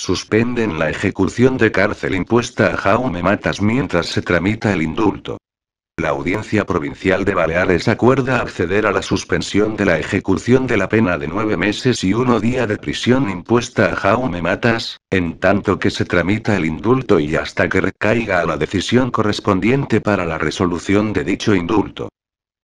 Suspenden la ejecución de cárcel impuesta a Jaume Matas mientras se tramita el indulto. La Audiencia Provincial de Baleares acuerda acceder a la suspensión de la ejecución de la pena de nueve meses y uno día de prisión impuesta a Jaume Matas, en tanto que se tramita el indulto y hasta que recaiga a la decisión correspondiente para la resolución de dicho indulto.